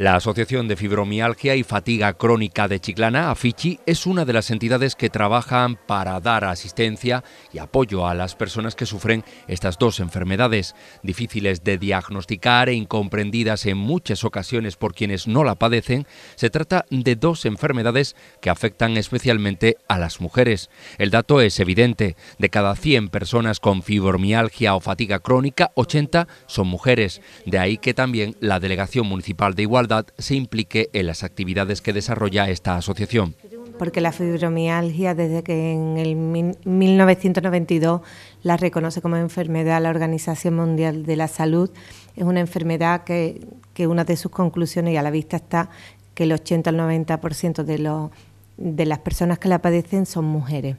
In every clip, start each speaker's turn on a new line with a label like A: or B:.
A: La Asociación de Fibromialgia y Fatiga Crónica de Chiclana, AFICHI, es una de las entidades que trabajan para dar asistencia y apoyo a las personas que sufren estas dos enfermedades, difíciles de diagnosticar e incomprendidas en muchas ocasiones por quienes no la padecen. Se trata de dos enfermedades que afectan especialmente a las mujeres. El dato es evidente, de cada 100 personas con fibromialgia o fatiga crónica, 80 son mujeres. De ahí que también la Delegación Municipal de Igualdad se implique en las actividades que desarrolla esta asociación.
B: Porque la fibromialgia, desde que en el 1992 la reconoce como enfermedad la Organización Mundial de la Salud, es una enfermedad que, una de sus conclusiones, y a la vista está que el 80 al 90% de, los, de las personas que la padecen son mujeres.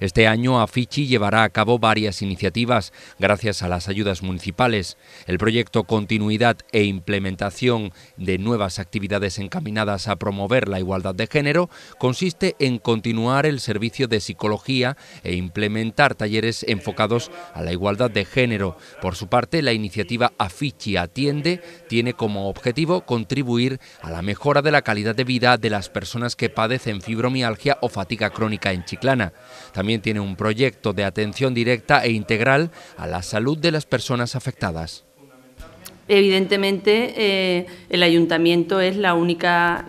A: Este año Afichi llevará a cabo varias iniciativas gracias a las ayudas municipales. El proyecto Continuidad e Implementación de Nuevas Actividades Encaminadas a Promover la Igualdad de Género consiste en continuar el servicio de psicología e implementar talleres enfocados a la igualdad de género. Por su parte, la iniciativa Afichi Atiende tiene como objetivo contribuir a la mejora de la calidad de vida de las personas que padecen fibromialgia o fatiga crónica en Chiclana también tiene un proyecto de atención directa e integral a la salud de las personas afectadas.
C: Evidentemente, eh, el ayuntamiento es la única,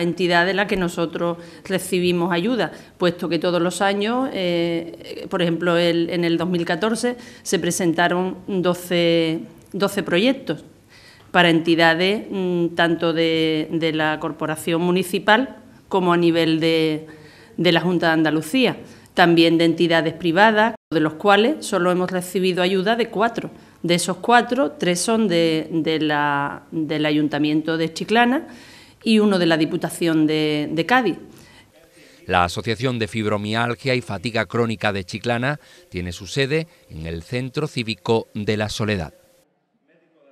C: entidad de la que nosotros recibimos ayuda, puesto que todos los años, eh, por ejemplo, en el 2014 se presentaron 12, proyectos para entidades mm, tanto de, la corporación municipal como a nivel de la Junta de Andalucía también de entidades privadas, de los cuales solo hemos recibido ayuda de cuatro. De esos cuatro, tres son de, del Ayuntamiento de Chiclana y uno de la Diputación de Cádiz.
A: La Asociación de Fibromialgia y Fatiga Crónica de Chiclana tiene su sede en el Centro Cívico de la Soledad.